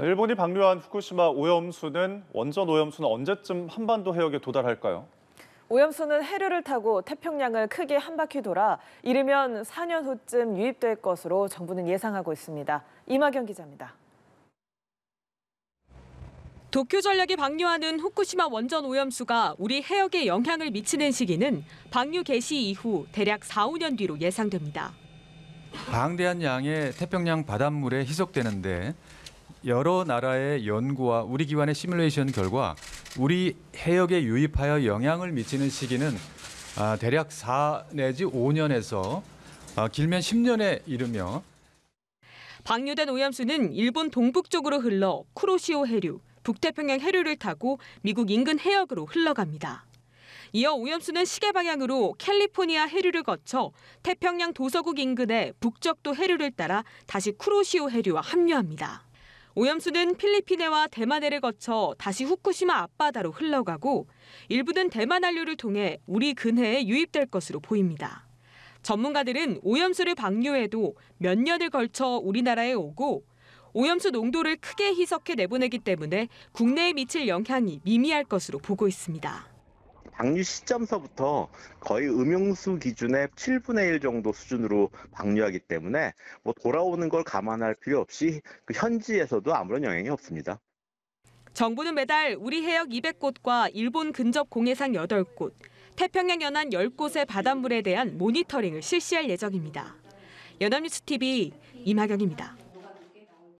일본이 방류한 후쿠시마 오염수는 원전 오염수는 언제쯤 한반도 해역에 도달할까요? 오염수는 해류를 타고 태평양을 크게 한 바퀴 돌아 이르면 4년 후쯤 유입될 것으로 정부는 예상하고 있습니다. 이마경 기자입니다. 도쿄 전력이 방류하는 후쿠시마 원전 오염수가 우리 해역에 영향을 미치는 시기는 방류 개시 이후 대략 4, 5년 뒤로 예상됩니다. 방대한 양의 태평양 바닷물에 희석되는데 여러 나라의 연구와 우리 기관의 시뮬레이션 결과 우리 해역에 유입하여 영향을 미치는 시기는 아, 대략 4 내지 5년에서 아, 길면 10년에 이르며 방류된 오염수는 일본 동북쪽으로 흘러 쿠로시오 해류, 북태평양 해류를 타고 미국 인근 해역으로 흘러갑니다. 이어 오염수는 시계 방향으로 캘리포니아 해류를 거쳐 태평양 도서국 인근의 북적도 해류를 따라 다시 쿠로시오 해류와 합류합니다. 오염수는 필리핀에와 대만해를 거쳐 다시 후쿠시마 앞바다로 흘러가고 일부는 대만 한류를 통해 우리 근해에 유입될 것으로 보입니다. 전문가들은 오염수를 방류해도 몇 년을 걸쳐 우리나라에 오고 오염수 농도를 크게 희석해 내보내기 때문에 국내에 미칠 영향이 미미할 것으로 보고 있습니다. 방류 시점서부터 거의 음용수 기준의 7분의 1 정도 수준으로 방류하기 때문에 뭐 돌아오는 걸 감안할 필요 없이 그 현지에서도 아무런 영향이 없습니다. 정부는 매달 우리 해역 200곳과 일본 근접 공해상 8곳, 태평양 연안 10곳의 바닷물에 대한 모니터링을 실시할 예정입니다. 연합뉴스 TV 이마경입니다.